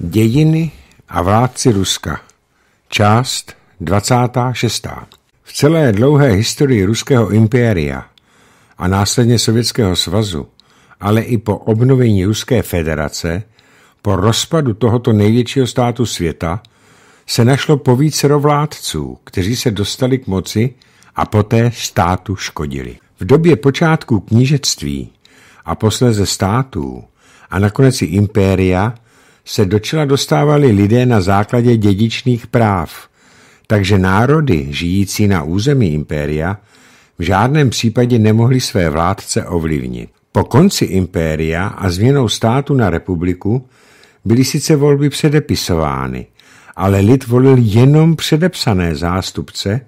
Dějiny a vládci Ruska. Část 26. V celé dlouhé historii ruského impéria a následně Sovětského svazu, ale i po obnovení Ruské federace, po rozpadu tohoto největšího státu světa, se našlo povícero vládců, kteří se dostali k moci a poté státu škodili. V době počátku knížectví a posléze států a nakonec i impéria – se do čela dostávali lidé na základě dědičných práv, takže národy, žijící na území impéria, v žádném případě nemohli své vládce ovlivnit. Po konci impéria a změnou státu na republiku byly sice volby předepisovány, ale lid volil jenom předepsané zástupce,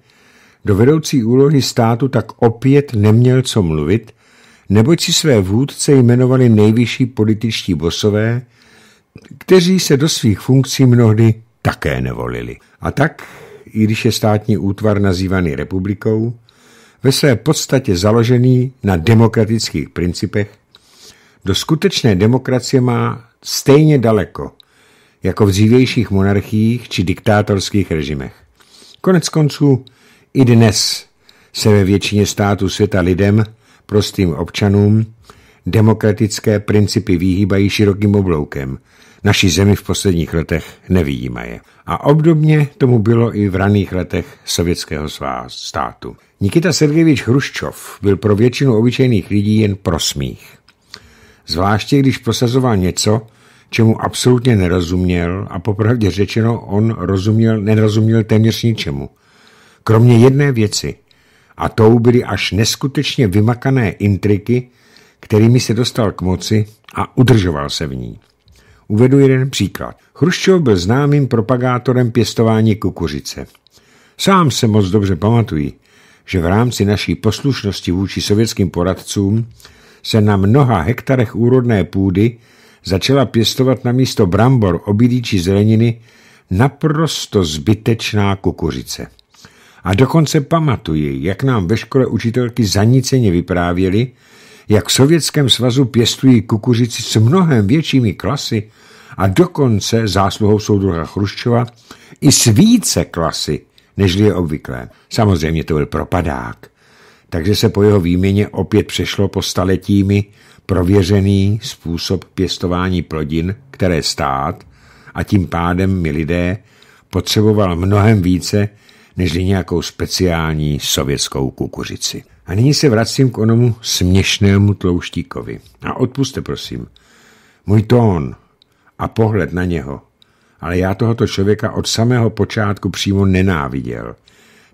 do vedoucí úlohy státu tak opět neměl co mluvit, neboť si své vůdce jmenovali nejvyšší političtí bosové, kteří se do svých funkcí mnohdy také nevolili. A tak, i když je státní útvar nazývaný republikou, ve své podstatě založený na demokratických principech, do skutečné demokracie má stejně daleko jako v dřívějších monarchiích či diktátorských režimech. Konec konců i dnes se ve většině států světa lidem, prostým občanům, demokratické principy výhýbají širokým obloukem. Naší zemi v posledních letech nevidíme je. A obdobně tomu bylo i v raných letech Sovětského státu. Nikita Sergejevič Hruščov byl pro většinu obyčejných lidí jen prosmích. Zvláště když prosazoval něco, čemu absolutně nerozuměl a popravdě řečeno on rozuměl, nerozuměl téměř ničemu. Kromě jedné věci, a tou byly až neskutečně vymakané intriky kterými se dostal k moci a udržoval se v ní. Uvedu jeden příklad. Chruščov byl známým propagátorem pěstování kukuřice. Sám se moc dobře pamatuji, že v rámci naší poslušnosti vůči sovětským poradcům se na mnoha hektarech úrodné půdy začala pěstovat na místo brambor, obilí či zeleniny naprosto zbytečná kukuřice. A dokonce pamatuji, jak nám ve škole učitelky zaníceně vyprávěli, jak v Sovětském svazu pěstují kukuřici s mnohem většími klasy a dokonce zásluhou soudruha Chruščova i s více klasy, než je obvyklé. Samozřejmě to byl propadák, takže se po jeho výměně opět přešlo po staletími prověřený způsob pěstování plodin, které stát a tím pádem my lidé potřeboval mnohem více než nějakou speciální sovětskou kukuřici. A nyní se vracím k onomu směšnému tlouštíkovi. A odpuste, prosím, můj tón a pohled na něho. Ale já tohoto člověka od samého počátku přímo nenáviděl.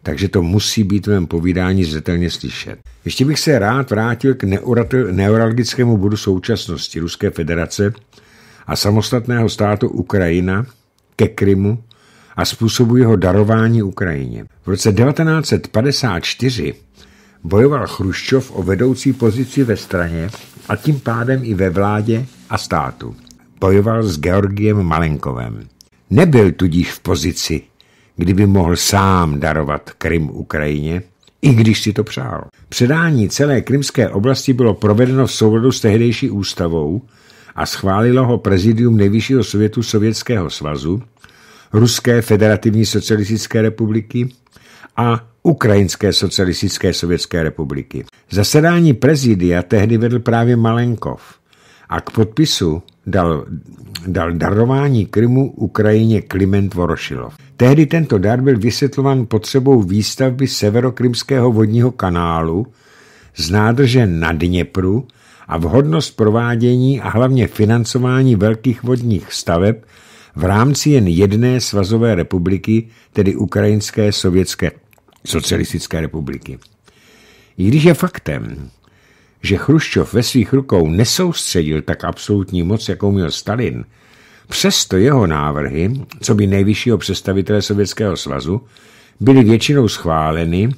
Takže to musí být v mém povídání zřetelně slyšet. Ještě bych se rád vrátil k neuralgickému bodu současnosti Ruské federace a samostatného státu Ukrajina, ke Krymu a způsobu jeho darování Ukrajině. V roce 1954 bojoval Chruščov o vedoucí pozici ve straně a tím pádem i ve vládě a státu. Bojoval s Georgiem Malenkovem. Nebyl tudíž v pozici, kdyby mohl sám darovat Krym Ukrajině, i když si to přál. Předání celé krymské oblasti bylo provedeno v souladu s tehdejší ústavou a schválilo ho prezidium Nejvyššího sovětu Sovětského svazu, Ruské federativní socialistické republiky a Ukrajinské socialistické sovětské republiky. Zasedání prezidia tehdy vedl právě Malenkov a k podpisu dal, dal darování Krymu Ukrajině Kliment Vorošilov. Tehdy tento dar byl vysvětlovan potřebou výstavby severokrymského vodního kanálu z nádrže na Dněpru a vhodnost provádění a hlavně financování velkých vodních staveb v rámci jen jedné svazové republiky, tedy Ukrajinské sovětské socialistické republiky. I když je faktem, že Chruščov ve svých rukou nesoustředil tak absolutní moc, jakou měl Stalin, přesto jeho návrhy, co by nejvyššího představitele Sovětského svazu, byly většinou schváleny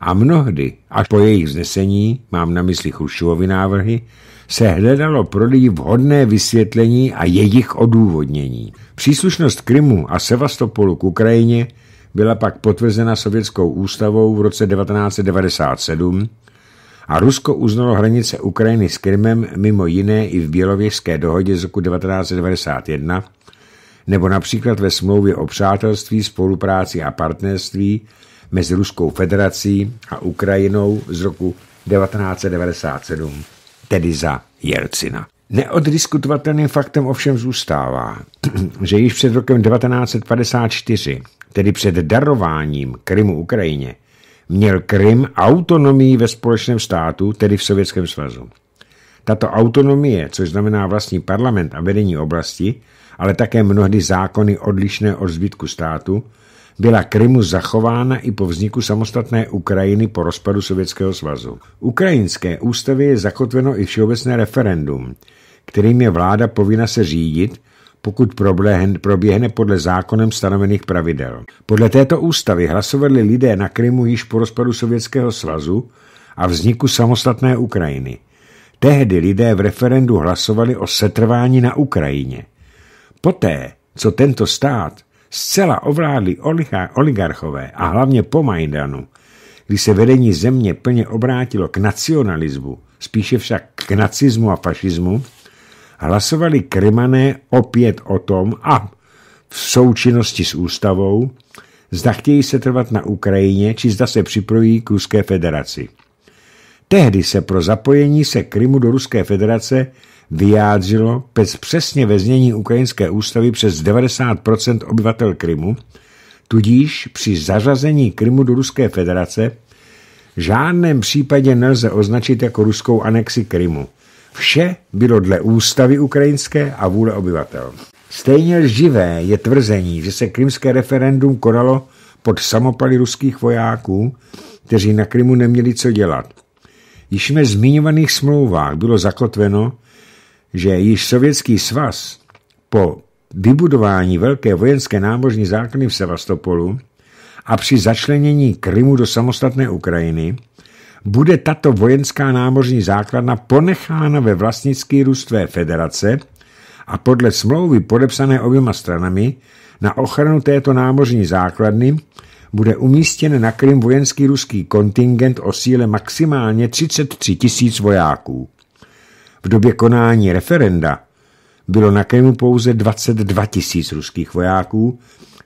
a mnohdy, až po jejich znesení, mám na mysli Chruščovovy návrhy, se hledalo pro lidi vhodné vysvětlení a jejich odůvodnění. Příslušnost Krymu a Sevastopolu k Ukrajině byla pak potvrzena sovětskou ústavou v roce 1997 a Rusko uznalo hranice Ukrajiny s Krymem mimo jiné i v Bělověžské dohodě z roku 1991 nebo například ve smlouvě o přátelství, spolupráci a partnerství mezi Ruskou federací a Ukrajinou z roku 1997, tedy za Jelcina. Neoddiskutovatelným faktem ovšem zůstává, že již před rokem 1954 tedy před darováním Krymu Ukrajině, měl Krym autonomii ve společném státu, tedy v Sovětském svazu. Tato autonomie, což znamená vlastní parlament a vedení oblasti, ale také mnohdy zákony odlišné od zbytku státu, byla Krymu zachována i po vzniku samostatné Ukrajiny po rozpadu Sovětského svazu. Ukrajinské ústavě je zakotveno i všeobecné referendum, kterým je vláda povinna se řídit pokud proběhne podle zákonem stanovených pravidel. Podle této ústavy hlasovali lidé na Krymu již po rozpadu Sovětského svazu a vzniku samostatné Ukrajiny. Tehdy lidé v referendu hlasovali o setrvání na Ukrajině. Poté, co tento stát zcela ovládli oligarchové a hlavně po Majdanu, kdy se vedení země plně obrátilo k nacionalismu, spíše však k nacismu a fašismu, hlasovali krymané opět o tom a v součinnosti s ústavou, zda chtějí trvat na Ukrajině, či zda se připojí k Ruské federaci. Tehdy se pro zapojení se Krymu do Ruské federace vyjádřilo bez přesně ve znění ukrajinské ústavy přes 90% obyvatel Krymu, tudíž při zařazení Krymu do Ruské federace žádném případě nelze označit jako ruskou anexi Krymu. Vše bylo dle ústavy ukrajinské a vůle obyvatel. Stejně živé je tvrzení, že se krymské referendum konalo pod samopaly ruských vojáků, kteří na Krymu neměli co dělat. Již ve zmiňovaných smlouvách bylo zakotveno, že již Sovětský svaz po vybudování velké vojenské námořní základny v Sevastopolu a při začlenění Krymu do samostatné Ukrajiny bude tato vojenská námořní základna ponechána ve vlastnický růstvé federace a podle smlouvy podepsané oběma stranami na ochranu této námořní základny bude umístěn na Krym vojenský ruský kontingent o síle maximálně 33 tisíc vojáků. V době konání referenda bylo na Krymu pouze 22 tisíc ruských vojáků,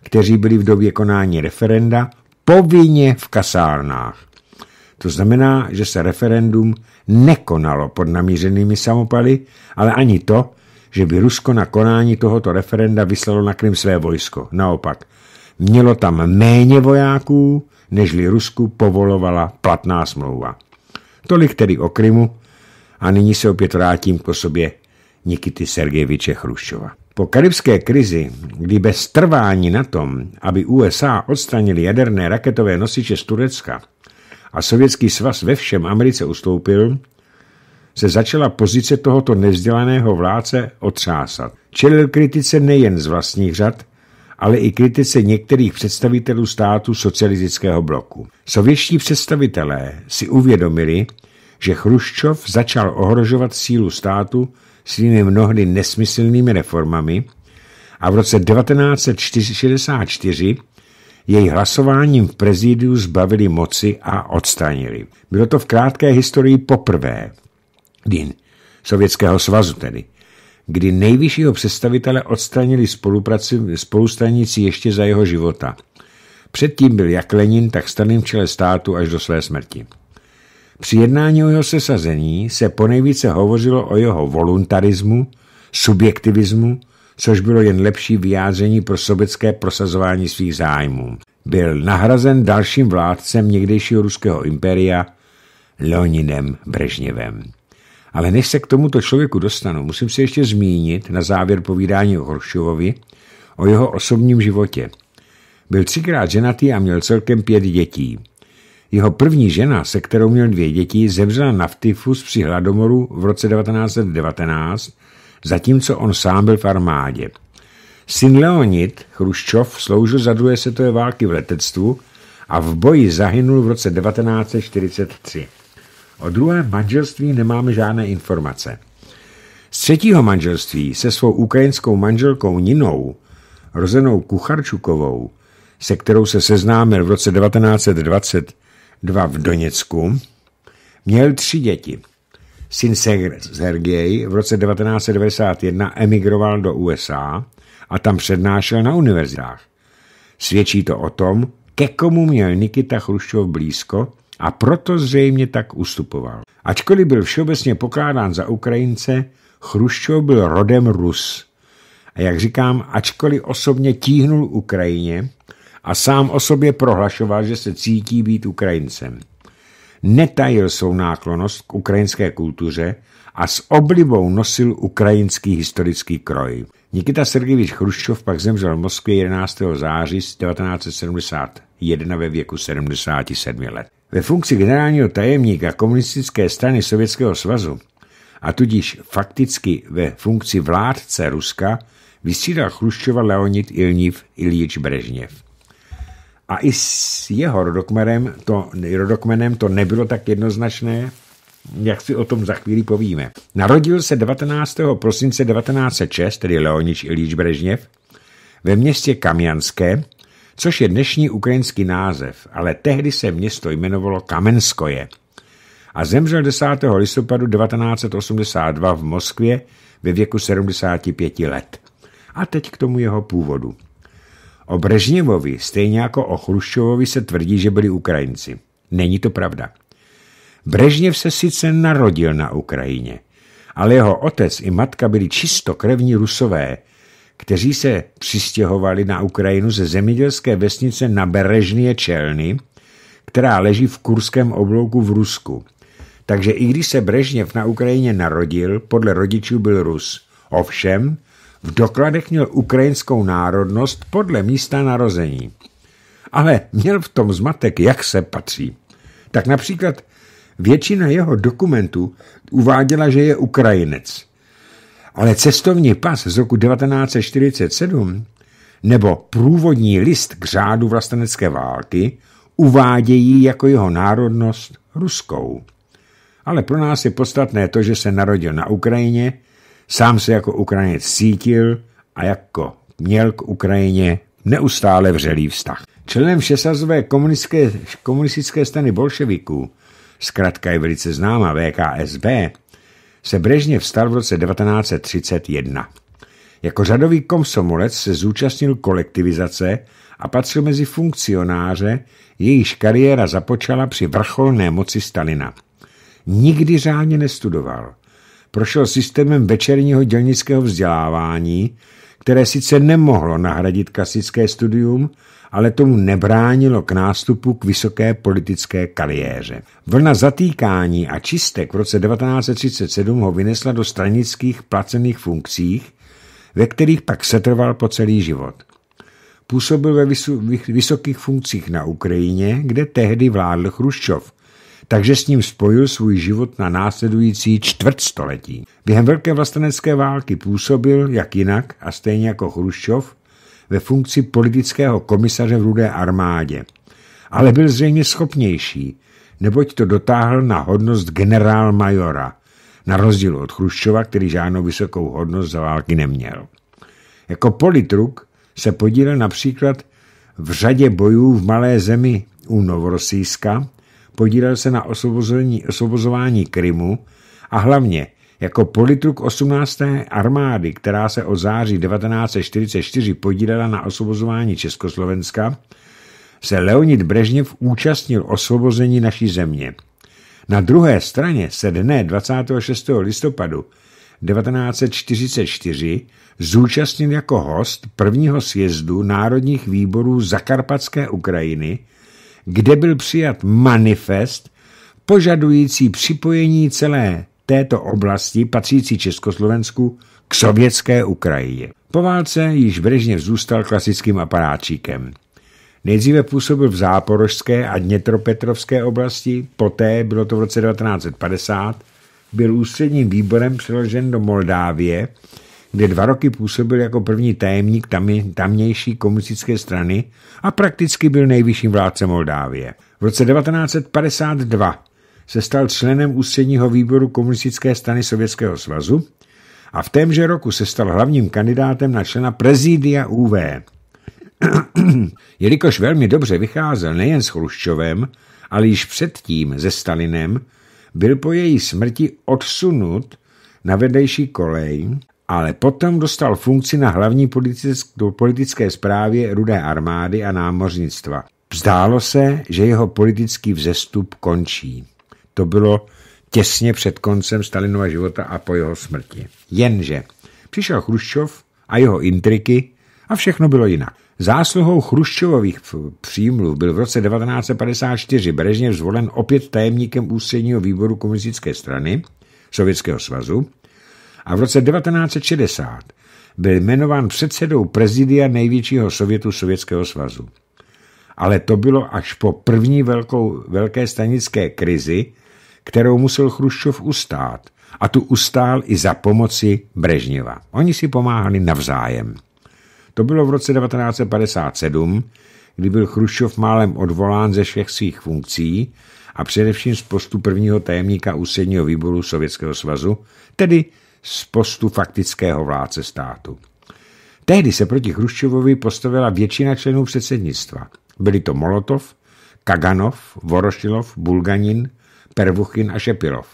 kteří byli v době konání referenda povinně v kasárnách. To znamená, že se referendum nekonalo pod namířenými samopaly, ale ani to, že by Rusko na konání tohoto referenda vyslalo na Krym své vojsko. Naopak, mělo tam méně vojáků, nežli Rusku povolovala platná smlouva. Tolik tedy o Krymu a nyní se opět vrátím k sobě Nikity Sergejeviče Chruščova. Po karibské krizi, kdy bez trvání na tom, aby USA odstranili jaderné raketové nosiče z Turecka, a Sovětský svaz ve všem Americe ustoupil, se začala pozice tohoto nevzdělaného vládce otřásat. Čelil kritice nejen z vlastních řad, ale i kritice některých představitelů státu socialistického bloku. Sovětští představitelé si uvědomili, že Chruščov začal ohrožovat sílu státu svými mnohdy nesmyslnými reformami a v roce 1964 jej hlasováním v prezidiu zbavili moci a odstranili. Bylo to v krátké historii poprvé, din, Sovětského svazu tedy, kdy nejvyššího představitele odstranili spolustranici ještě za jeho života. Předtím byl jak Lenin, tak Stalin v čele státu až do své smrti. Při jednání o jeho sesazení se ponejvíce hovořilo o jeho voluntarismu, subjektivismu, což bylo jen lepší vyjádření pro sovětské prosazování svých zájmů. Byl nahrazen dalším vládcem někdejšího ruského impéria Leoninem Brežněvem. Ale než se k tomuto člověku dostanu, musím se ještě zmínit na závěr povídání o Horšovovi o jeho osobním životě. Byl třikrát ženatý a měl celkem pět dětí. Jeho první žena, se kterou měl dvě děti, zemřela na tyfus při hladomoru v roce 1919 zatímco on sám byl v armádě. Syn Leonid Chruščov sloužil za druhé světové války v letectvu a v boji zahynul v roce 1943. O druhém manželství nemáme žádné informace. Z třetího manželství se svou ukrajinskou manželkou Ninou, rozenou Kucharčukovou, se kterou se seznámil v roce 1922 v Doněcku, měl tři děti. Syn Sergej v roce 1991 emigroval do USA a tam přednášel na univerzitách. Svědčí to o tom, ke komu měl Nikita Chruščov blízko a proto zřejmě tak ustupoval. Ačkoliv byl všeobecně pokládán za Ukrajince, Chruščov byl rodem Rus. A jak říkám, ačkoliv osobně tíhnul Ukrajině a sám o sobě prohlašoval, že se cítí být Ukrajincem netajil svou náklonost k ukrajinské kultuře a s oblibou nosil ukrajinský historický kroj. Nikita Sergejevič Chruščov pak zemřel v Moskvě 11. září 1971 ve věku 77 let. Ve funkci generálního tajemníka komunistické strany Sovětského svazu a tudíž fakticky ve funkci vládce Ruska vysídal Chruščova Leonid Ilnív Ilič Brežněv. A i s jeho rodokmenem to, rodokmenem to nebylo tak jednoznačné, jak si o tom za chvíli povíme. Narodil se 19. prosince 1906, tedy Leonič Ilíč Brežněv, ve městě Kamjanské, což je dnešní ukrajinský název, ale tehdy se město jmenovalo Kamenskoje a zemřel 10. listopadu 1982 v Moskvě ve věku 75 let. A teď k tomu jeho původu. O Brežněvovi, stejně jako o Chruščovovi, se tvrdí, že byli Ukrajinci. Není to pravda. Brežněv se sice narodil na Ukrajině, ale jeho otec i matka byli čistokrevní rusové, kteří se přistěhovali na Ukrajinu ze zemědělské vesnice na Berežně Čelny, která leží v Kurském oblouku v Rusku. Takže i když se Brežněv na Ukrajině narodil, podle rodičů byl Rus. Ovšem, v dokladech měl ukrajinskou národnost podle místa narození. Ale měl v tom zmatek, jak se patří. Tak například většina jeho dokumentů uváděla, že je Ukrajinec. Ale cestovní pas z roku 1947 nebo průvodní list k řádu vlastenecké války uvádějí jako jeho národnost ruskou. Ale pro nás je podstatné to, že se narodil na Ukrajině Sám se jako Ukrajinec cítil a jako měl k Ukrajině neustále vřelý vztah. Členem všesazové komunistické, komunistické strany bolševiků, zkrátka je velice známa VKSB, se Brežně vstal v roce 1931. Jako řadový komsomolec se zúčastnil kolektivizace a patřil mezi funkcionáře, jejíž kariéra započala při vrcholné moci Stalina. Nikdy řádně nestudoval prošel systémem večerního dělnického vzdělávání, které sice nemohlo nahradit klasické studium, ale tomu nebránilo k nástupu k vysoké politické kariéře. Vlna zatýkání a čistek v roce 1937 ho vynesla do stranických placených funkcích, ve kterých pak setrval po celý život. Působil ve vysokých funkcích na Ukrajině, kde tehdy vládl Chruščov – takže s ním spojil svůj život na následující čtvrtstoletí. Během Velké vlastenecké války působil, jak jinak a stejně jako Chruščov, ve funkci politického komisaře v Rudé armádě. Ale byl zřejmě schopnější, neboť to dotáhl na hodnost generál-majora, na rozdíl od Chruščova, který žádnou vysokou hodnost za války neměl. Jako politruk se podílel například v řadě bojů v malé zemi u Novorosíska, podílel se na osvobozování, osvobozování Krymu a hlavně jako politruk 18. armády, která se od září 1944 podílela na osvobozování Československa, se Leonid Brežněv účastnil osvobození naší země. Na druhé straně se dne 26. listopadu 1944 zúčastnil jako host prvního sjezdu národních výborů Zakarpatské Ukrajiny, kde byl přijat manifest požadující připojení celé této oblasti patřící Československu k sovětské Ukrajině. Po válce již Brežněv zůstal klasickým aparáčíkem. Nejdříve působil v Záporožské a Dnětropetrovské oblasti, poté, bylo to v roce 1950, byl ústředním výborem přeložen do Moldávie, kde dva roky působil jako první tajemník tam, tamnější komunistické strany a prakticky byl nejvyšším vládcem Moldávie. V roce 1952 se stal členem ústředního výboru komunistické strany Sovětského svazu a v témže roku se stal hlavním kandidátem na člena prezidia UV. Jelikož velmi dobře vycházel nejen s Chruščovem, ale již předtím se Stalinem, byl po její smrti odsunut na vedlejší kolej ale potom dostal funkci na hlavní politické správě Rudé armády a námořnictva. Zdálo se, že jeho politický vzestup končí. To bylo těsně před koncem Stalinova života a po jeho smrti. Jenže přišel Chruščov a jeho intriky a všechno bylo jinak. Zásluhou Chruščovových přímluv byl v roce 1954 Brežněv zvolen opět tajemníkem ústředního výboru komunistické strany Sovětského svazu a v roce 1960 byl jmenován předsedou prezidia největšího sovětu Sovětského svazu. Ale to bylo až po první velkou, velké stanické krizi, kterou musel Chruščov ustát. A tu ustál i za pomoci Brežněva. Oni si pomáhali navzájem. To bylo v roce 1957, kdy byl Chruščov málem odvolán ze všech svých funkcí a především z postu prvního tajemníka ústředního výboru Sovětského svazu, tedy z postu faktického vládce státu. Tehdy se proti Chruščovovi postavila většina členů předsednictva. Byli to Molotov, Kaganov, Vorošilov, Bulganin, Pervuchin a Šepilov.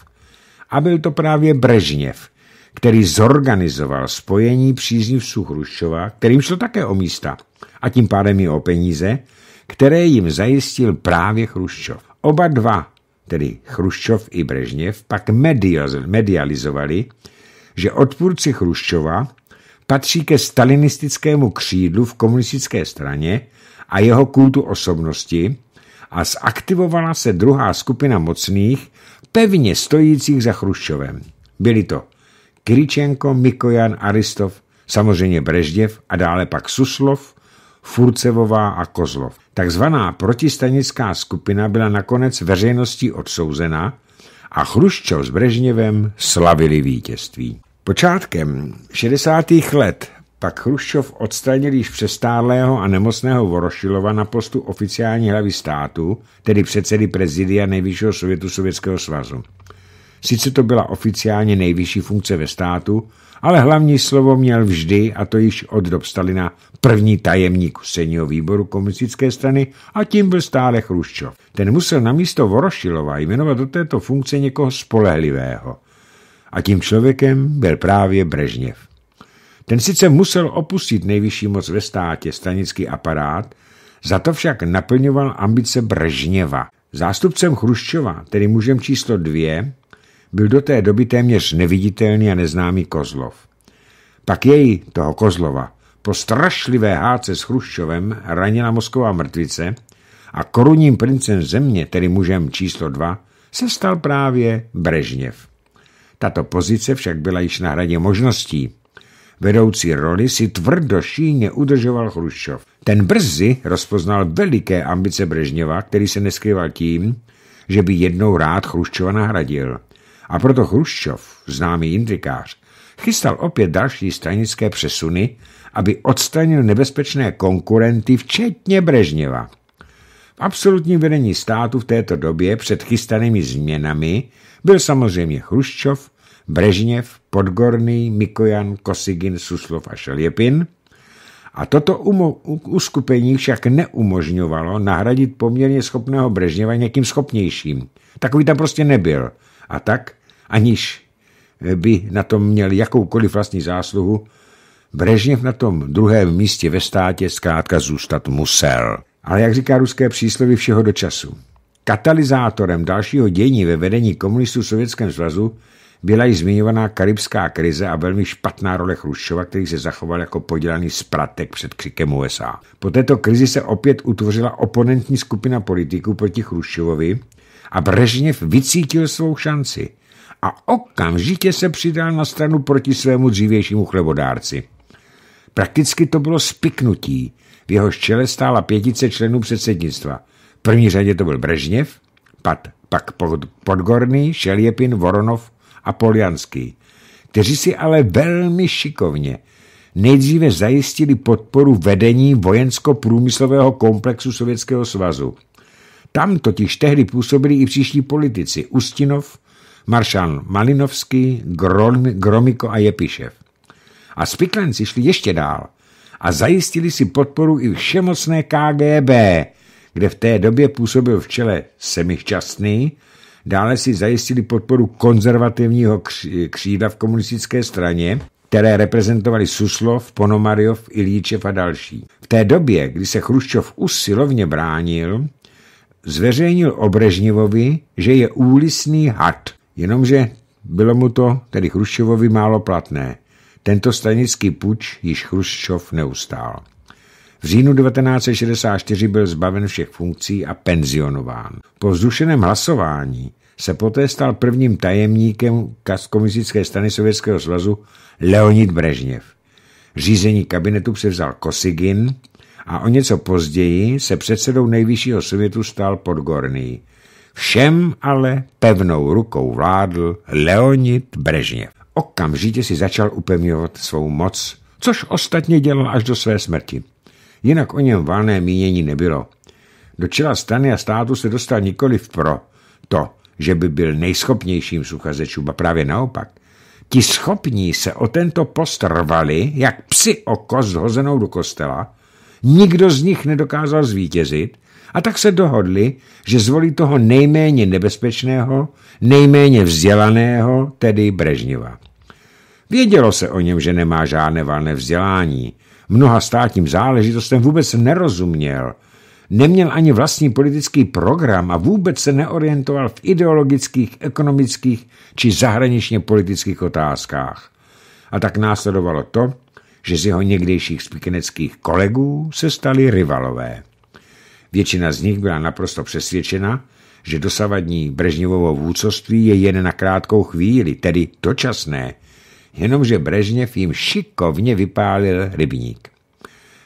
A byl to právě Brežněv, který zorganizoval spojení příznivců Chruščova, kterým šlo také o místa a tím pádem i o peníze, které jim zajistil právě Chruščov. Oba dva, tedy Chruščov i Brežněv, pak medializovali že odpůrci Chruščova patří ke stalinistickému křídlu v komunistické straně a jeho kultu osobnosti a zaktivovala se druhá skupina mocných, pevně stojících za Chruščovem. Byli to Kričenko, Mikojan, Aristov, samozřejmě Brežděv a dále pak Suslov, Furcevová a Kozlov. Takzvaná protistanická skupina byla nakonec veřejností odsouzena a Chruščov s Brežněvem slavili vítězství. Počátkem 60. let pak Chruščov odstranil již přestárlého a nemocného Vorošilova na postu oficiální hlavy státu, tedy předsedy prezidia Nejvyššího sovětu Sovětského svazu. Sice to byla oficiálně nejvyšší funkce ve státu, ale hlavní slovo měl vždy, a to již od dob Stalina, první tajemník středního výboru komunistické strany a tím byl stále Chruščov. Ten musel na místo Vorošilova jmenovat do této funkce někoho spolehlivého – a tím člověkem byl právě Brežněv. Ten sice musel opustit nejvyšší moc ve státě, stanický aparát, za to však naplňoval ambice Brežněva. Zástupcem Chruščova, tedy mužem číslo dvě, byl do té doby téměř neviditelný a neznámý Kozlov. Pak jej, toho Kozlova, po strašlivé háce s Chruščovem ranila mosková mrtvice a korunním princem země, tedy mužem číslo dva, se stal právě Brežněv. Tato pozice však byla již na hraně možností. Vedoucí roli si tvrdošíně udržoval Chruščov. Ten brzy rozpoznal veliké ambice Brežněva, který se neskrýval tím, že by jednou rád Chruščova nahradil. A proto Chruščov, známý indikář, chystal opět další stranické přesuny, aby odstranil nebezpečné konkurenty, včetně Brežněva. V absolutním vedení státu v této době před chystanými změnami byl samozřejmě Chruščov, Brežněv, Podgorný, Mikojan, Kosigin, Suslov a Šeljepin. A toto uskupení však neumožňovalo nahradit poměrně schopného Brežněva někým schopnějším. Takový tam prostě nebyl. A tak, aniž eh, by na tom měl jakoukoliv vlastní zásluhu, Brežněv na tom druhém místě ve státě zkrátka zůstat musel. Ale jak říká ruské přísloví všeho do času. Katalyzátorem dalšího dění ve vedení komunistů v Sovětském svazu byla i zmiňovaná karibská krize a velmi špatná role Chruščova, který se zachoval jako podělaný spratek před křikem USA. Po této krizi se opět utvořila oponentní skupina politiků proti Chruščovovi a Brežněv vycítil svou šanci a okamžitě se přidal na stranu proti svému dřívějšímu chlebodárci. Prakticky to bylo spiknutí, v jeho čele stála pětice členů předsednictva – první řadě to byl Brežněv, pat, pak Podgorný, Šeljepin, Voronov a Poljanský, kteří si ale velmi šikovně nejdříve zajistili podporu vedení vojensko-průmyslového komplexu Sovětského svazu. Tam totiž tehdy působili i příští politici Ustinov, maršál Malinovský, Grom, Gromiko a Jepišev. A spiklenci šli ještě dál a zajistili si podporu i všemocné KGB, kde v té době působil v čele Semišťastný, dále si zajistili podporu konzervativního křídla v komunistické straně, které reprezentovali Suslov, Ponomariov, Ilíčev a další. V té době, kdy se Chruščov usilovně bránil, zveřejnil Obrežnivovi, že je úlisný had, jenomže bylo mu to, tedy Chruščovovi, málo platné. Tento stranický puč již Chruščov neustál. V říjnu 1964 byl zbaven všech funkcí a penzionován. Po vzdušeném hlasování se poté stal prvním tajemníkem komunistické strany Sovětského svazu Leonid Brežněv. Řízení kabinetu převzal Kosygin a o něco později se předsedou nejvyššího sovětu stal Podgorný. Všem ale pevnou rukou vládl Leonid Brežněv. Okamžitě si začal upevňovat svou moc, což ostatně dělal až do své smrti. Jinak o něm valné mínění nebylo. Do čela strany a státu se dostal nikoli pro to, že by byl nejschopnějším z uchazečů, a právě naopak. Ti schopní se o tento post rvali, jak psi o kost hozenou do kostela, nikdo z nich nedokázal zvítězit a tak se dohodli, že zvolí toho nejméně nebezpečného, nejméně vzdělaného, tedy Brežněva. Vědělo se o něm, že nemá žádné valné vzdělání, mnoha státním záležitostem vůbec nerozuměl. Neměl ani vlastní politický program a vůbec se neorientoval v ideologických, ekonomických či zahraničně politických otázkách. A tak následovalo to, že z jeho někdejších spikeneckých kolegů se stali rivalové. Většina z nich byla naprosto přesvědčena, že dosavadní Brežněvovo vůdcovství je jen na krátkou chvíli, tedy dočasné, jenomže Brežněv jim šikovně vypálil rybník.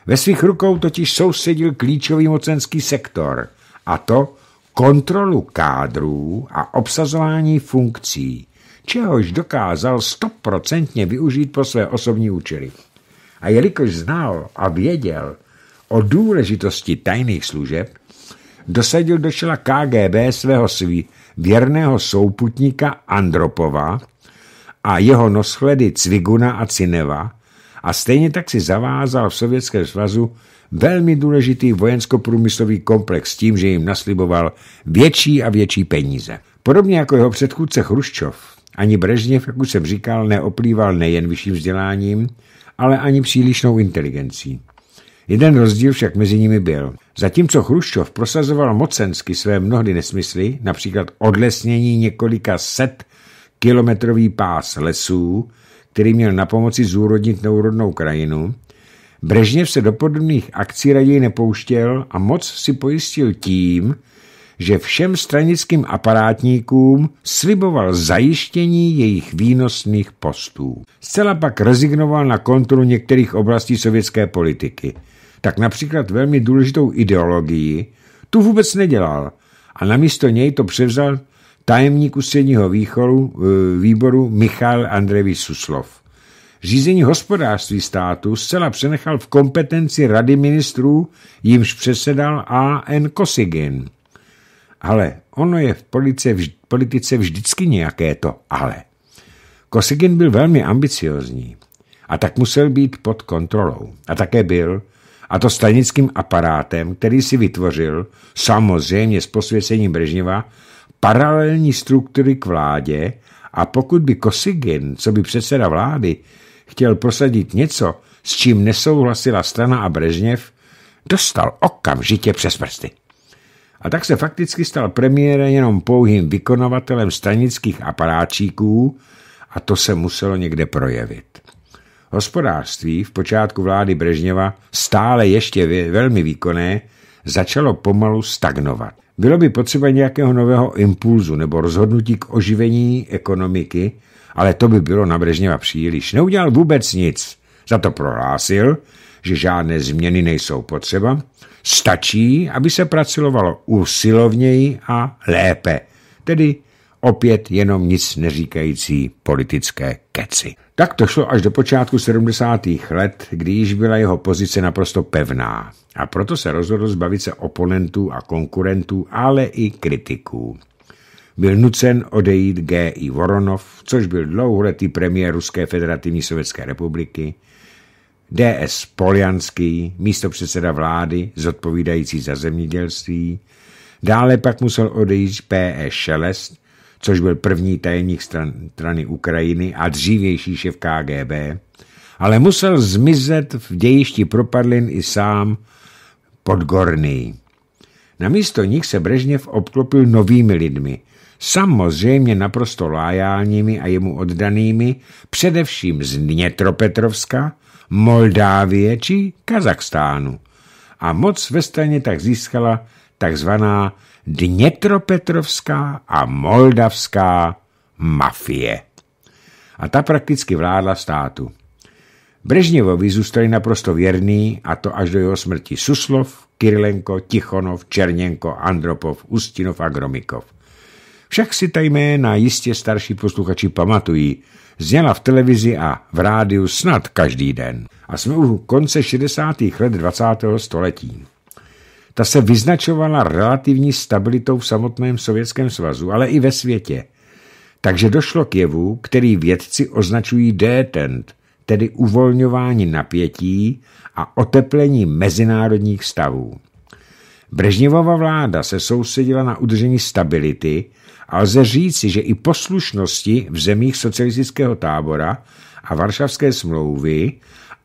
Ve svých rukou totiž sousedil klíčový mocenský sektor, a to kontrolu kádrů a obsazování funkcí, čehož dokázal stoprocentně využít pro své osobní účely. A jelikož znal a věděl o důležitosti tajných služeb, dosadil do čela KGB svého svý věrného souputníka Andropova, a jeho noschledy Cviguna a Cineva a stejně tak si zavázal v Sovětském svazu velmi důležitý vojensko-průmyslový komplex tím, že jim nasliboval větší a větší peníze. Podobně jako jeho předchůdce Chruščov, ani Brežněv, jak už jsem říkal, neoplýval nejen vyšším vzděláním, ale ani přílišnou inteligencí. Jeden rozdíl však mezi nimi byl. Zatímco Chruščov prosazoval mocensky své mnohdy nesmysly, například odlesnění několika set kilometrový pás lesů, který měl na pomoci zúrodnit neurodnou krajinu, Brežněv se do podobných akcí raději nepouštěl a moc si pojistil tím, že všem stranickým aparátníkům sliboval zajištění jejich výnosných postů. Zcela pak rezignoval na kontrolu některých oblastí sovětské politiky. Tak například velmi důležitou ideologii tu vůbec nedělal a namísto něj to převzal tajemník ústředního e, výboru Michal Andrevi Suslov. Řízení hospodářství státu zcela přenechal v kompetenci rady ministrů, jimž předsedal A.N. Kosigin. Ale ono je v politice, vž, politice vždycky nějaké to ale. Kosigin byl velmi ambiciozní a tak musel být pod kontrolou. A také byl, a to stanickým aparátem, který si vytvořil, samozřejmě s posvěcením Brežněva, paralelní struktury k vládě a pokud by Kosygin, co by předseda vlády, chtěl prosadit něco, s čím nesouhlasila strana a Brežněv, dostal okamžitě přes prsty. A tak se fakticky stal premiérem jenom pouhým vykonovatelem stranických aparáčíků a to se muselo někde projevit. Hospodářství v počátku vlády Brežněva stále ještě velmi výkonné začalo pomalu stagnovat. Bylo by potřeba nějakého nového impulzu nebo rozhodnutí k oživení ekonomiky, ale to by bylo na Brežněva příliš. Neudělal vůbec nic. Za to prohlásil, že žádné změny nejsou potřeba. Stačí, aby se pracovalo usilovněji a lépe, tedy opět jenom nic neříkající politické keci. Tak to šlo až do počátku 70. let, kdy již byla jeho pozice naprosto pevná a proto se rozhodl zbavit se oponentů a konkurentů, ale i kritiků. Byl nucen odejít G.I. Voronov, což byl dlouholetý premiér Ruské federativní sovětské republiky, D.S. Poljanský, místopředseda vlády, zodpovídající za zemědělství, Dále pak musel odejít P.E. Šelest, což byl první tajemník stran, strany Ukrajiny a dřívější šef KGB, ale musel zmizet v dějišti propadlin i sám Podgorný. Namísto nich se Brežněv obklopil novými lidmi, samozřejmě naprosto lájálními a jemu oddanými, především z Dnětropetrovska, Moldávie či Kazachstánu. A moc ve straně tak získala takzvaná dnětropetrovská a moldavská mafie. A ta prakticky vládla státu. Brežněvovi zůstali naprosto věrný, a to až do jeho smrti Suslov, Kirilenko, Tichonov, Černěnko, Andropov, Ustinov a Gromikov. Však si ta jména jistě starší posluchači pamatují. Zněla v televizi a v rádiu snad každý den. A jsme u konce 60. let 20. století. Ta se vyznačovala relativní stabilitou v samotném Sovětském svazu, ale i ve světě. Takže došlo k jevu, který vědci označují détent, tedy uvolňování napětí a oteplení mezinárodních stavů. Brežněvova vláda se soustředila na udržení stability a lze říci, že i poslušnosti v zemích socialistického tábora a Varšavské smlouvy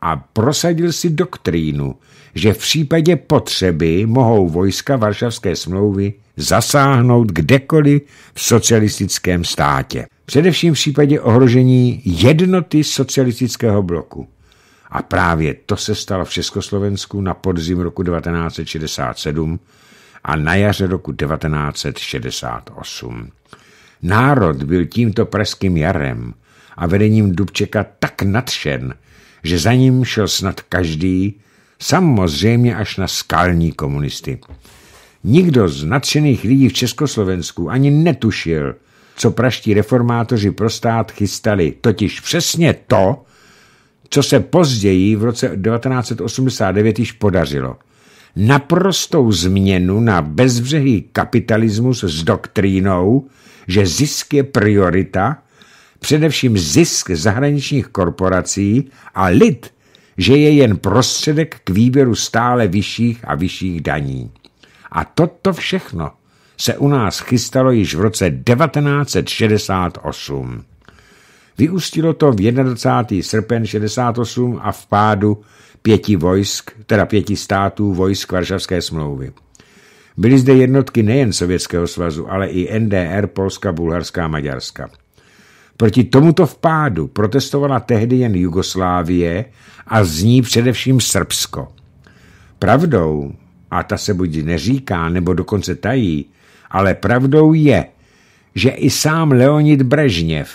a prosadil si doktrínu, že v případě potřeby mohou vojska Varšavské smlouvy zasáhnout kdekoliv v socialistickém státě. Především v případě ohrožení jednoty socialistického bloku. A právě to se stalo v Československu na podzim roku 1967 a na jaře roku 1968. Národ byl tímto pražským jarem a vedením Dubčeka tak nadšen, že za ním šel snad každý, samozřejmě až na skalní komunisty. Nikdo z nadšených lidí v Československu ani netušil, co praští reformátoři pro stát chystali, totiž přesně to, co se později v roce 1989 již podařilo. Naprostou změnu na bezbřehý kapitalismus s doktrínou, že zisk je priorita především zisk zahraničních korporací a lid, že je jen prostředek k výběru stále vyšších a vyšších daní. A toto všechno se u nás chystalo již v roce 1968. Vyústilo to v 21. srpen 68 a v pádu pěti vojsk, teda pěti států vojsk Varšavské smlouvy. Byly zde jednotky nejen Sovětského svazu, ale i NDR, Polska, Bulharska a Maďarska. Proti tomuto vpádu protestovala tehdy jen Jugoslávie a z ní především Srbsko. Pravdou, a ta se buď neříká, nebo dokonce tají, ale pravdou je, že i sám Leonid Brežněv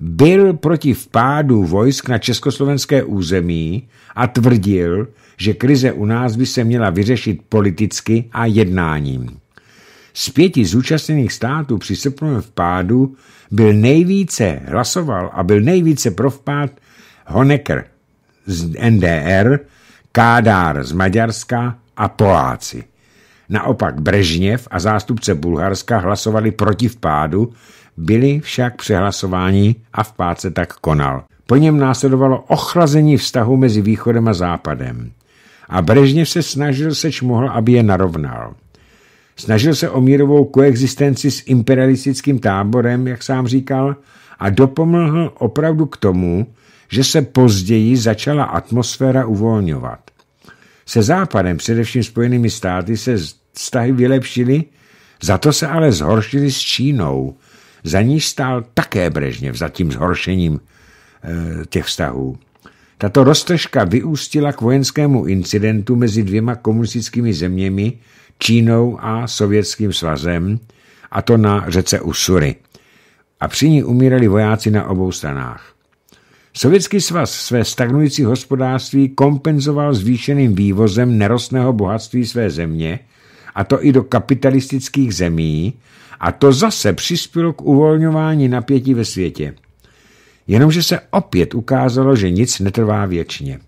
byl proti vpádu vojsk na československé území a tvrdil, že krize u nás by se měla vyřešit politicky a jednáním. Z pěti zúčastněných států při srpnovém vpádu byl nejvíce, hlasoval a byl nejvíce pro vpád Honecker z NDR, Kádár z Maďarska a Poláci. Naopak Brežněv a zástupce Bulharska hlasovali proti vpádu, byli však přehlasováni a vpád se tak konal. Po něm následovalo ochlazení vztahu mezi východem a západem. A Brežněv se snažil mohl, aby je narovnal. Snažil se o mírovou koexistenci s imperialistickým táborem, jak sám říkal, a dopomlhl opravdu k tomu, že se později začala atmosféra uvolňovat. Se západem, především spojenými státy, se vztahy vylepšily, za to se ale zhoršily s Čínou. Za níž stál také Brežněv za tím zhoršením e, těch vztahů. Tato roztržka vyústila k vojenskému incidentu mezi dvěma komunistickými zeměmi, Čínou a Sovětským svazem, a to na řece Usury. A při ní umírali vojáci na obou stranách. Sovětský svaz své stagnující hospodářství kompenzoval zvýšeným vývozem nerostného bohatství své země, a to i do kapitalistických zemí, a to zase přispělo k uvolňování napětí ve světě. Jenomže se opět ukázalo, že nic netrvá věčně.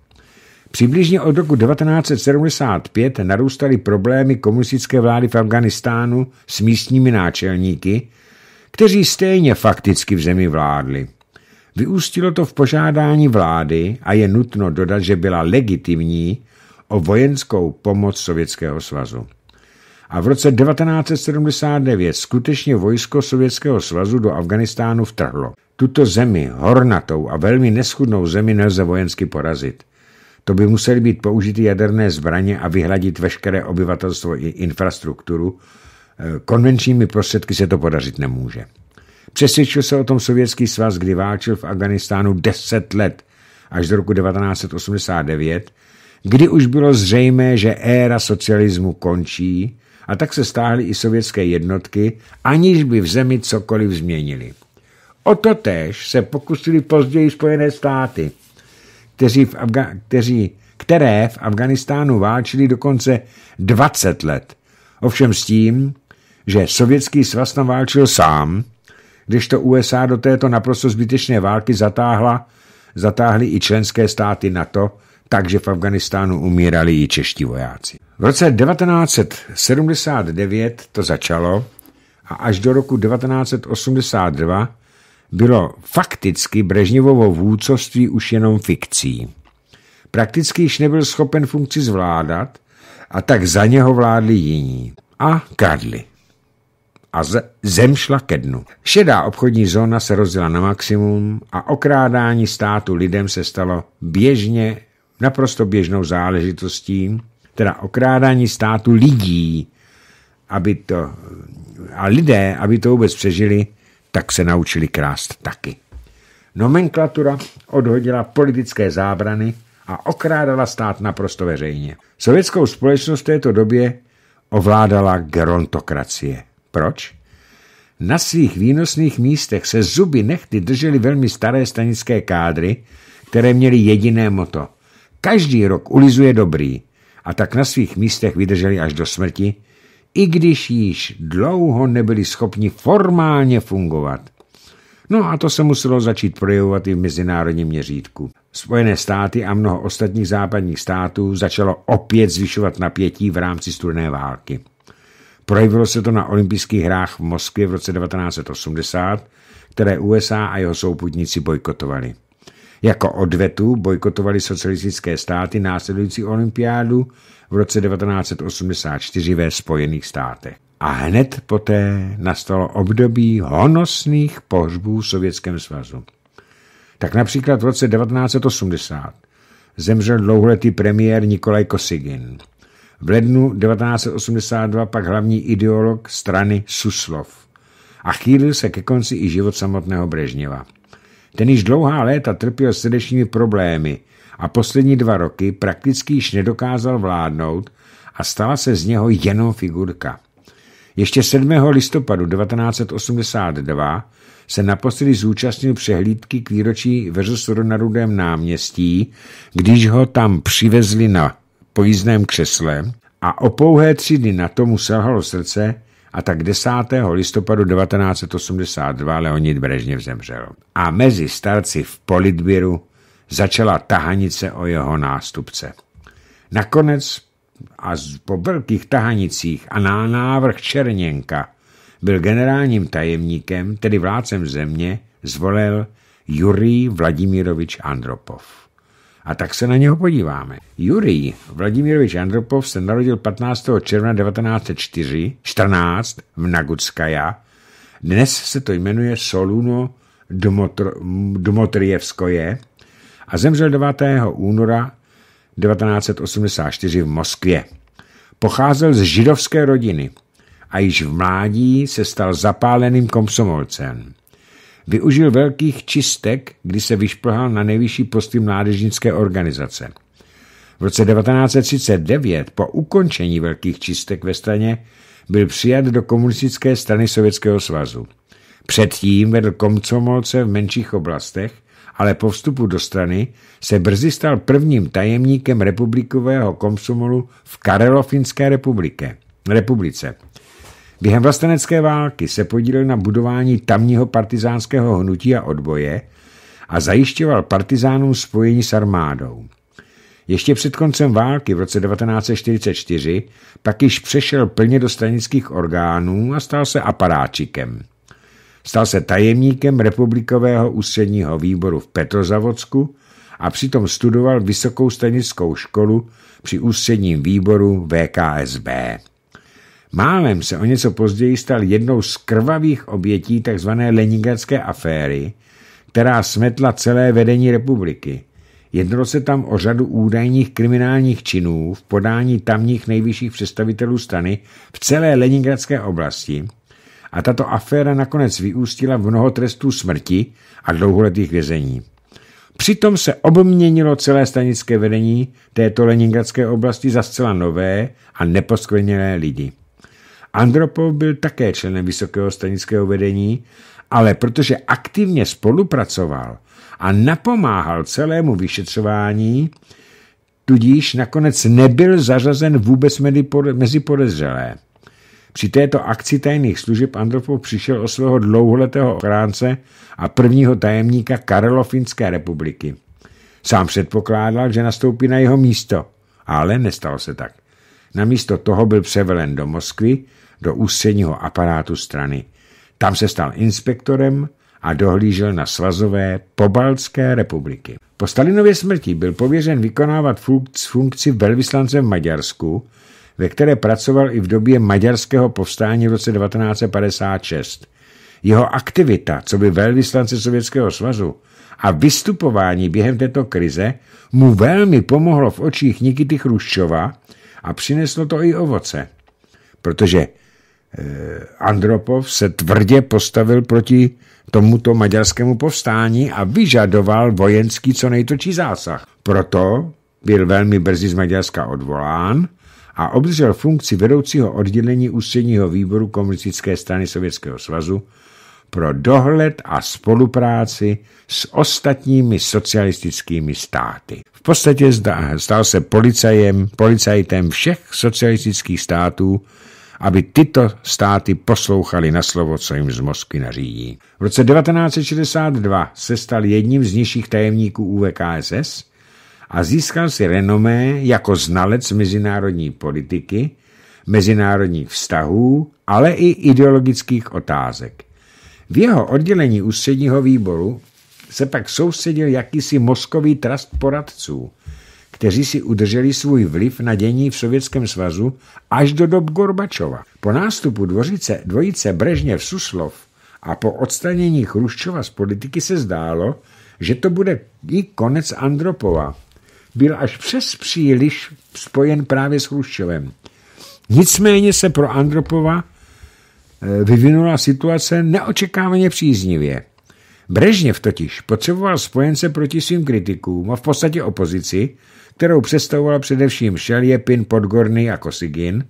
Přibližně od roku 1975 narůstaly problémy komunistické vlády v Afganistánu s místními náčelníky, kteří stejně fakticky v zemi vládli. Vyústilo to v požádání vlády a je nutno dodat, že byla legitimní o vojenskou pomoc Sovětského svazu. A v roce 1979 skutečně vojsko Sovětského svazu do Afganistánu vtrhlo. Tuto zemi, hornatou a velmi neschudnou zemi, nelze vojensky porazit. To by museli být použity jaderné zbraně a vyhladit veškeré obyvatelstvo i infrastrukturu. E, konvenčními prostředky se to podařit nemůže. Přesvědčil se o tom Sovětský svaz, kdy válčil v Afganistánu 10 let, až do roku 1989, kdy už bylo zřejmé, že éra socialismu končí a tak se stáhly i sovětské jednotky, aniž by v zemi cokoliv změnili. O to též se pokusili později Spojené státy – kteří v Afga- kteří, které v Afganistánu válčili dokonce 20 let. Ovšem s tím, že sovětský svaz tam válčil sám, když to USA do této naprosto zbytečné války zatáhla, zatáhly i členské státy NATO, takže v Afganistánu umírali i čeští vojáci. V roce 1979 to začalo a až do roku 1982 bylo fakticky Brežněvovo vůdcovství už jenom fikcí. Prakticky již nebyl schopen funkci zvládat a tak za něho vládli jiní. A kradli. A zem šla ke dnu. Šedá obchodní zóna se rozjela na maximum a okrádání státu lidem se stalo běžně, naprosto běžnou záležitostí, teda okrádání státu lidí, aby to, a lidé, aby to vůbec přežili, tak se naučili krást taky. Nomenklatura odhodila politické zábrany a okrádala stát naprosto veřejně. Sovětskou společnost v této době ovládala gerontokracie. Proč? Na svých výnosných místech se zuby nechty držely velmi staré stanické kádry, které měly jediné moto. Každý rok ulizuje dobrý a tak na svých místech vydrželi až do smrti, i když již dlouho nebyli schopni formálně fungovat. No a to se muselo začít projevovat i v mezinárodním měřítku. Spojené státy a mnoho ostatních západních států začalo opět zvyšovat napětí v rámci studené války. Projevilo se to na olympijských hrách v Moskvě v roce 1980, které USA a jeho souputníci bojkotovali. Jako odvetu bojkotovali socialistické státy následující olympiádu v roce 1984 ve Spojených státech. A hned poté nastalo období honosných pohřbů v Sovětském svazu. Tak například v roce 1980 zemřel dlouholetý premiér Nikolaj Kosygin. V lednu 1982 pak hlavní ideolog strany Suslov a chýlil se ke konci i život samotného Brežněva. Ten již dlouhá léta trpěl srdečními problémy a poslední dva roky prakticky již nedokázal vládnout a stala se z něho jenom figurka. Ještě 7. listopadu 1982 se naposledy zúčastnil přehlídky k výročí Veřosoro na Rudém náměstí, když ho tam přivezli na pojízdném křesle a o pouhé tři dny na to mu selhalo srdce a tak 10. listopadu 1982 Leonid Brežněv zemřel. A mezi starci v Politběru začala tahanice o jeho nástupce. Nakonec a po velkých tahanicích a na návrh Černěnka byl generálním tajemníkem, tedy vládcem země, zvolil Jurij Vladimirovič Andropov. A tak se na něho podíváme. Jurij Vladimirovič Andropov se narodil 15. června 1904, 14 v Nagutskaja. Dnes se to jmenuje Soluno Dmotr, Dmotrievskoje a zemřel 9. února 1984 v Moskvě. Pocházel z židovské rodiny a již v mládí se stal zapáleným komsomolcem. Využil velkých čistek, kdy se vyšplhal na nejvyšší posty mládežnické organizace. V roce 1939 po ukončení velkých čistek ve straně byl přijat do komunistické strany Sovětského svazu. Předtím vedl komcomolce v menších oblastech, ale po vstupu do strany se brzy stal prvním tajemníkem republikového komsomolu v Karelofinské republice. Během vlastenecké války se podílel na budování tamního partizánského hnutí a odboje a zajišťoval partizánům spojení s armádou. Ještě před koncem války v roce 1944 pak již přešel plně do stranických orgánů a stal se aparáčikem. Stal se tajemníkem republikového ústředního výboru v Petrozavodsku a přitom studoval vysokou stranickou školu při ústředním výboru VKSB. Málem se o něco později stal jednou z krvavých obětí tzv. leningradské aféry, která smetla celé vedení republiky. Jednalo se tam o řadu údajných kriminálních činů v podání tamních nejvyšších představitelů strany v celé leningradské oblasti a tato aféra nakonec vyústila v mnoho trestů smrti a dlouholetých vězení. Přitom se obměnilo celé stanické vedení této leningradské oblasti za zcela nové a neposkvenělé lidi. Andropov byl také členem vysokého stanického vedení, ale protože aktivně spolupracoval a napomáhal celému vyšetřování, tudíž nakonec nebyl zařazen vůbec mezi podezřelé. Při této akci tajných služeb Andropov přišel o svého dlouholetého ochránce a prvního tajemníka Karolovfinské republiky. Sám předpokládal, že nastoupí na jeho místo, ale nestalo se tak. Namísto toho byl převelen do Moskvy, do ústředního aparátu strany. Tam se stal inspektorem a dohlížel na svazové pobaltské republiky. Po Stalinově smrti byl pověřen vykonávat funkci velvyslance v Maďarsku, ve které pracoval i v době maďarského povstání v roce 1956. Jeho aktivita, co by velvyslance Sovětského svazu, a vystupování během této krize mu velmi pomohlo v očích Nikity Chruščova a přineslo to i ovoce, protože eh, Andropov se tvrdě postavil proti tomuto maďarskému povstání a vyžadoval vojenský co nejtočí zásah. Proto byl velmi brzy z Maďarska odvolán a obdržel funkci vedoucího oddělení ústředního výboru komunistické strany Sovětského svazu pro dohled a spolupráci s ostatními socialistickými státy. V podstatě stal se policajem, policajtem všech socialistických států, aby tyto státy poslouchali na slovo, co jim z Moskvy nařídí. V roce 1962 se stal jedním z nižších tajemníků UVKSS a získal si renomé jako znalec mezinárodní politiky, mezinárodních vztahů, ale i ideologických otázek. V jeho oddělení ústředního výboru se pak soustředil jakýsi mozkový trast poradců, kteří si udrželi svůj vliv na dění v Sovětském svazu až do dob Gorbačova. Po nástupu dvořice, dvojice Brežněv Suslov a po odstranění Chruščova z politiky se zdálo, že to bude i konec Andropova. Byl až přes příliš spojen právě s Chruščovem. Nicméně se pro Andropova Eh, vyvinula situace neočekávaně příznivě. Brežněv totiž potřeboval spojence proti svým kritikům a v podstatě opozici, kterou představoval především Šeljepin, Podgorný a Kosigin,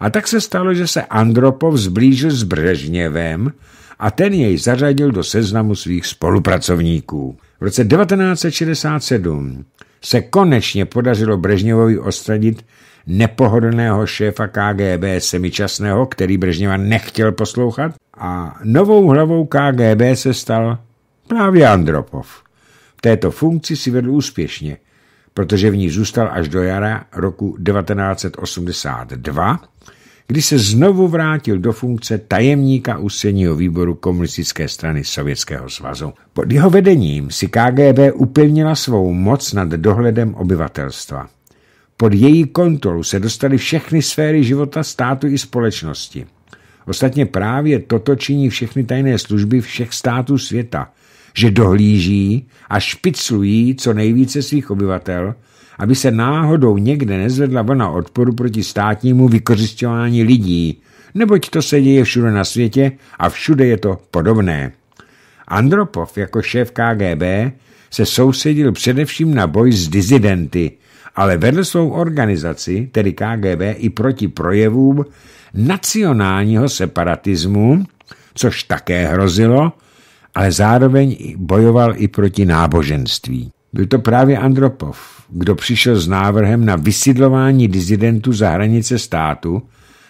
a tak se stalo, že se Andropov zblížil s Brežněvem a ten jej zařadil do seznamu svých spolupracovníků. V roce 1967 se konečně podařilo Brežněvovi odstranit nepohodlného šéfa KGB Semičasného, který Brežněva nechtěl poslouchat a novou hlavou KGB se stal právě Andropov. V této funkci si vedl úspěšně, protože v ní zůstal až do jara roku 1982, kdy se znovu vrátil do funkce tajemníka ústředního výboru komunistické strany Sovětského svazu. Pod jeho vedením si KGB upevnila svou moc nad dohledem obyvatelstva. Pod její kontrolu se dostaly všechny sféry života státu i společnosti. Ostatně právě toto činí všechny tajné služby všech států světa, že dohlíží a špiclují co nejvíce svých obyvatel, aby se náhodou někde nezvedla vlna odporu proti státnímu vykořišťování lidí, neboť to se děje všude na světě a všude je to podobné. Andropov jako šéf KGB se sousedil především na boj s dizidenty, ale vedl svou organizaci, tedy KGB, i proti projevům nacionálního separatismu, což také hrozilo, ale zároveň bojoval i proti náboženství. Byl to právě Andropov, kdo přišel s návrhem na vysidlování dizidentů za hranice státu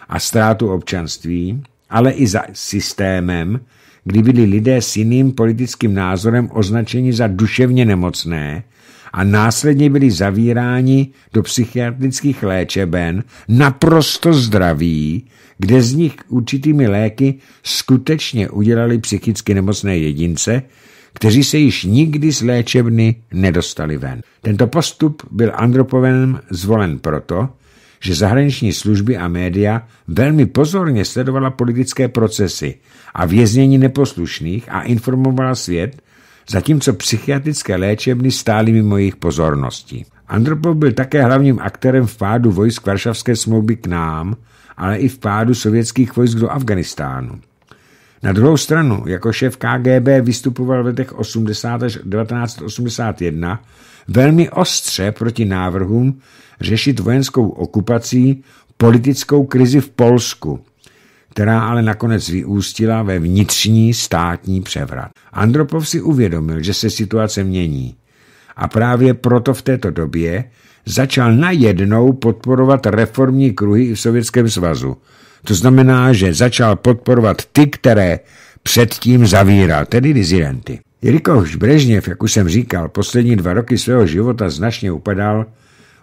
a ztrátu občanství, ale i za systémem, kdy byli lidé s jiným politickým názorem označeni za duševně nemocné a následně byli zavíráni do psychiatrických léčeben, naprosto zdraví, kde z nich určitými léky skutečně udělali psychicky nemocné jedince, kteří se již nikdy z léčebny nedostali ven. Tento postup byl Andropovem zvolen proto, že zahraniční služby a média velmi pozorně sledovala politické procesy a věznění neposlušných a informovala svět, zatímco psychiatrické léčebny stály mimo jejich pozorností, Andropov byl také hlavním aktérem v pádu vojsk Varšavské smlouvy k nám, ale i v pádu sovětských vojsk do Afganistánu. Na druhou stranu, jako šéf KGB vystupoval v letech 80 až 1981 velmi ostře proti návrhům řešit vojenskou okupací politickou krizi v Polsku – která ale nakonec vyústila ve vnitřní státní převrat. Andropov si uvědomil, že se situace mění a právě proto v této době začal najednou podporovat reformní kruhy v Sovětském svazu. To znamená, že začal podporovat ty, které předtím zavíral, tedy dizidenty. Jelikož Brežněv, jak už jsem říkal, poslední dva roky svého života značně upadal,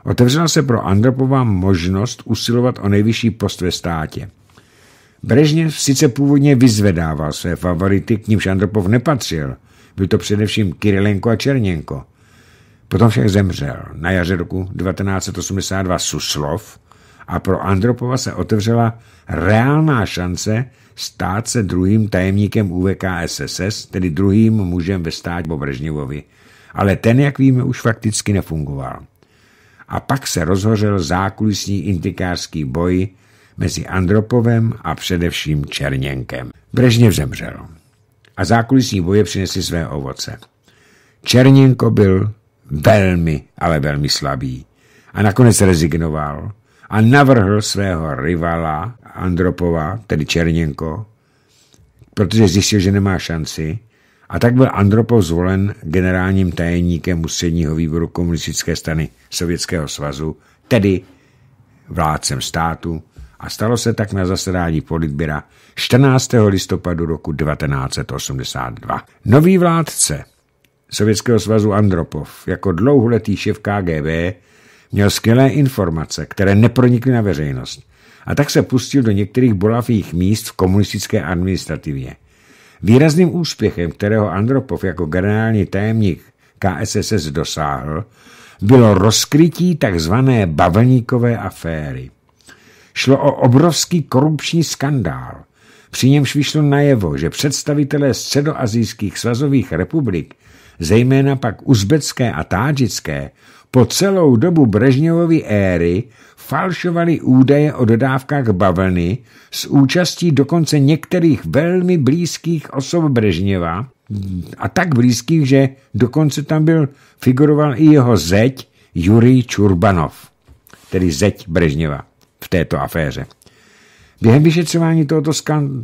otevřela se pro Andropova možnost usilovat o nejvyšší post ve státě. Brežněv sice původně vyzvedával své favority, k nímž Andropov nepatřil. Byl to především Kirilenko a Černěnko. Potom však zemřel na jaře roku 1982 Suslov a pro Andropova se otevřela reálná šance stát se druhým tajemníkem UVK SSS, tedy druhým mužem ve po Brežněvovi. Ale ten, jak víme, už fakticky nefungoval. A pak se rozhořel zákulisní intikářský boj mezi Andropovem a především Černěnkem. Brežněv zemřel a zákulisní boje přinesly své ovoce. Černěnko byl velmi, ale velmi slabý a nakonec rezignoval a navrhl svého rivala Andropova, tedy Černěnko, protože zjistil, že nemá šanci a tak byl Andropov zvolen generálním tajemníkem ústředního výboru komunistické strany Sovětského svazu, tedy vládcem státu a stalo se tak na zasedání politběra 14. listopadu roku 1982. Nový vládce Sovětského svazu Andropov jako dlouholetý šef KGB měl skvělé informace, které nepronikly na veřejnost a tak se pustil do některých bolavých míst v komunistické administrativě. Výrazným úspěchem, kterého Andropov jako generální tajemník KSSS dosáhl, bylo rozkrytí takzvané bavlníkové aféry – Šlo o obrovský korupční skandál. Při němž vyšlo najevo, že představitelé středoazijských svazových republik, zejména pak uzbecké a tádžické, po celou dobu Brežňovovy éry falšovali údaje o dodávkách bavlny s účastí dokonce některých velmi blízkých osob Brežněva a tak blízkých, že dokonce tam byl, figuroval i jeho zeď Jurij Čurbanov, tedy zeď Brežněva v této aféře. Během vyšetřování tohoto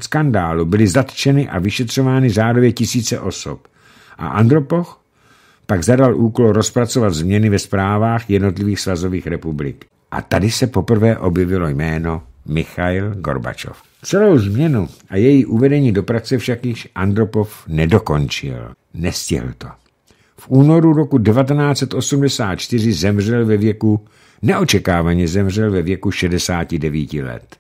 skandálu byly zatčeny a vyšetřovány řádově tisíce osob a Andropoch pak zadal úkol rozpracovat změny ve zprávách jednotlivých svazových republik. A tady se poprvé objevilo jméno Michail Gorbačov. Celou změnu a její uvedení do praxe však již Andropov nedokončil. Nestihl to. V únoru roku 1984 zemřel ve věku Neočekávaně zemřel ve věku 69 let.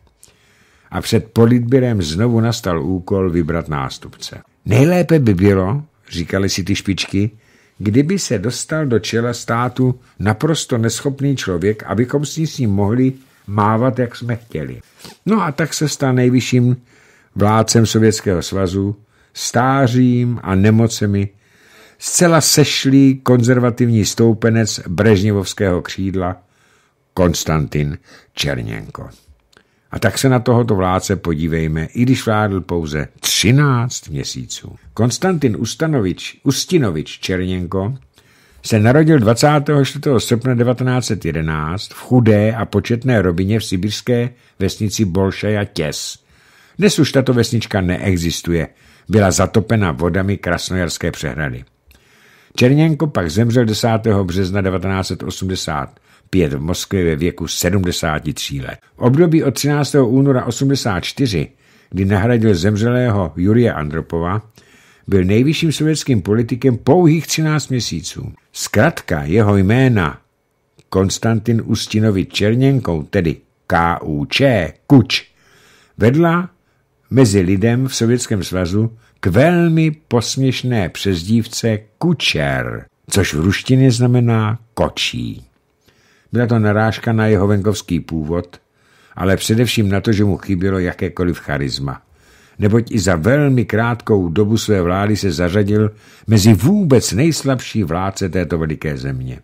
A před politběrem znovu nastal úkol vybrat nástupce. Nejlépe by bylo, říkali si ty špičky, kdyby se dostal do čela státu naprosto neschopný člověk, abychom si s ním mohli mávat, jak jsme chtěli. No a tak se stal nejvyšším vládcem Sovětského svazu, stářím a nemocemi, zcela sešlý konzervativní stoupenec Brežněvovského křídla, Konstantin Černěnko. A tak se na tohoto vládce podívejme, i když vládl pouze 13 měsíců. Konstantin Ustanovič, Ustinovič Černěnko se narodil 24. srpna 1911 v chudé a početné robině v sibirské vesnici Bolšaja Těs. Dnes už tato vesnička neexistuje, byla zatopena vodami Krasnojarské přehrady. Černěnko pak zemřel 10. března 1980 pět v Moskvě ve věku 73 let. V období od 13. února 84, kdy nahradil zemřelého Jurie Andropova, byl nejvyšším sovětským politikem pouhých 13 měsíců. Zkrátka jeho jména Konstantin Ustinovi Černěnkou, tedy KUČ, Kuč, vedla mezi lidem v Sovětském svazu k velmi posměšné přezdívce Kučer, což v ruštině znamená kočí. Byla to narážka na jeho venkovský původ, ale především na to, že mu chybělo jakékoliv charisma. Neboť i za velmi krátkou dobu své vlády se zařadil mezi vůbec nejslabší vládce této veliké země.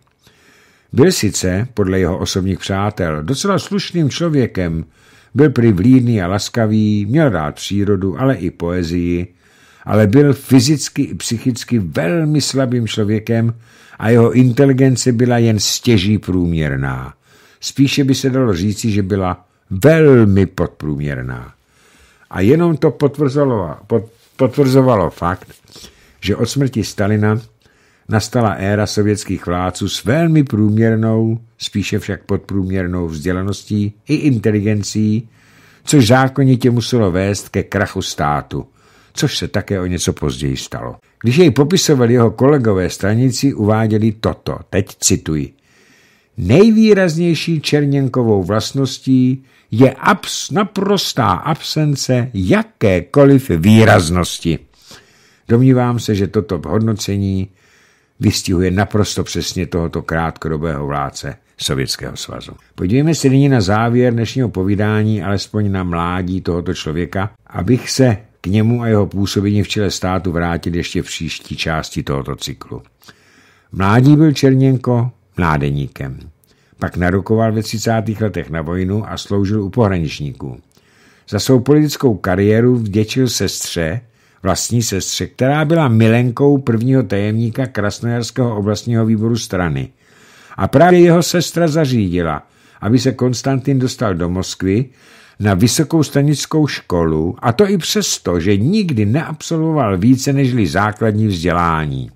Byl sice, podle jeho osobních přátel, docela slušným člověkem, byl prý vlídný a laskavý, měl rád přírodu, ale i poezii, ale byl fyzicky i psychicky velmi slabým člověkem a jeho inteligence byla jen stěží průměrná. Spíše by se dalo říci, že byla velmi podprůměrná. A jenom to potvrzovalo, pot, potvrzovalo fakt, že od smrti Stalina nastala éra sovětských vládců s velmi průměrnou, spíše však podprůměrnou vzdělaností i inteligencí, což zákonitě muselo vést ke krachu státu – což se také o něco později stalo. Když jej popisovali jeho kolegové stranici, uváděli toto, teď cituji. Nejvýraznější Černěnkovou vlastností je abs, naprostá absence jakékoliv výraznosti. Domnívám se, že toto hodnocení vystihuje naprosto přesně tohoto krátkodobého vládce Sovětského svazu. Podívejme se nyní na závěr dnešního povídání, alespoň na mládí tohoto člověka, abych se k němu a jeho působení v čele státu vrátit ještě v příští části tohoto cyklu. Mládí byl Černěnko mládeníkem. Pak narukoval ve 30. letech na vojnu a sloužil u pohraničníků. Za svou politickou kariéru vděčil sestře, vlastní sestře, která byla milenkou prvního tajemníka Krasnojarského oblastního výboru strany. A právě jeho sestra zařídila, aby se Konstantin dostal do Moskvy na vysokou stanickou školu, a to i přesto, že nikdy neabsolvoval více nežli základní vzdělání.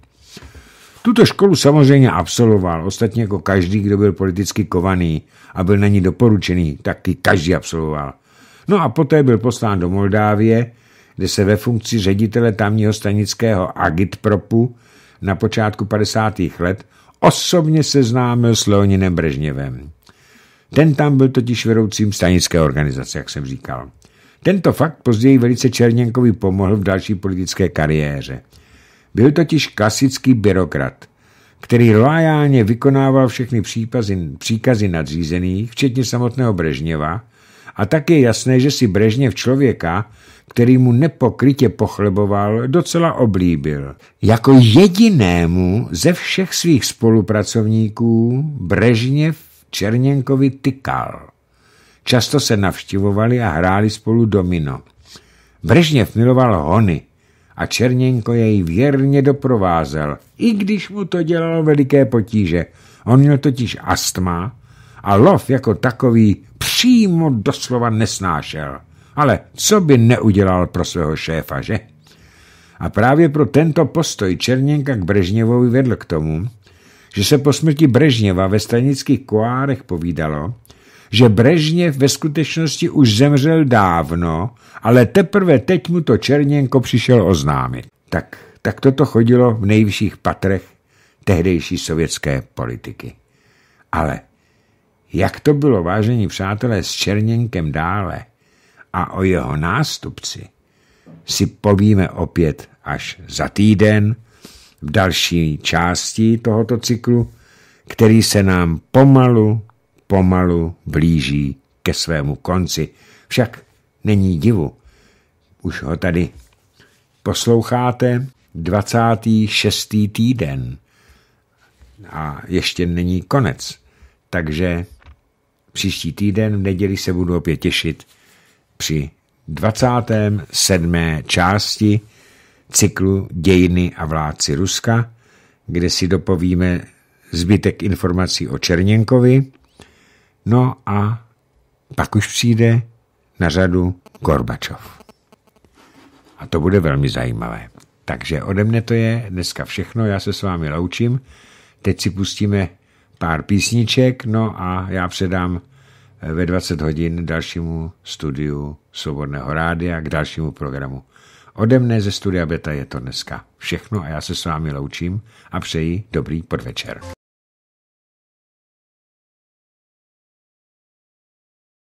Tuto školu samozřejmě absolvoval, ostatně jako každý, kdo byl politicky kovaný a byl na ní doporučený, taky každý absolvoval. No a poté byl poslán do Moldávie, kde se ve funkci ředitele tamního stanického agitpropu na počátku 50. let osobně seznámil s Leoninem Brežněvem. Ten tam byl totiž vedoucím stanické organizace, jak jsem říkal. Tento fakt později velice Černěnkovi pomohl v další politické kariéře. Byl totiž klasický byrokrat, který loajálně vykonával všechny přípazy, příkazy nadřízených, včetně samotného Brežněva, a tak je jasné, že si Brežněv člověka, který mu nepokrytě pochleboval, docela oblíbil. Jako jedinému ze všech svých spolupracovníků Brežněv Černěnkovi tykal. Často se navštivovali a hráli spolu domino. Brežněv miloval hony a Černěnko jej věrně doprovázel, i když mu to dělalo veliké potíže. On měl totiž astma a lov jako takový přímo doslova nesnášel. Ale co by neudělal pro svého šéfa, že? A právě pro tento postoj Černěnka k Brežněvovi vedl k tomu, že se po smrti Brežněva ve stranických koárech povídalo, že Brežněv ve skutečnosti už zemřel dávno, ale teprve teď mu to Černěnko přišel oznámit. Tak, tak toto chodilo v nejvyšších patrech tehdejší sovětské politiky. Ale jak to bylo, vážení přátelé, s Černěnkem dále a o jeho nástupci, si povíme opět až za týden – další části tohoto cyklu, který se nám pomalu, pomalu blíží ke svému konci. Však není divu. Už ho tady posloucháte 26. týden a ještě není konec. Takže příští týden v neděli se budu opět těšit při 27. části cyklu Dějiny a vládci Ruska, kde si dopovíme zbytek informací o Černěnkovi. No a pak už přijde na řadu Gorbačov. A to bude velmi zajímavé. Takže ode mne to je dneska všechno, já se s vámi loučím. Teď si pustíme pár písniček, no a já předám eh, ve 20 hodin dalšímu studiu Svobodného rádia k dalšímu programu Ode mne ze Studia Beta je to dneska všechno a já se s vámi loučím a přeji dobrý podvečer.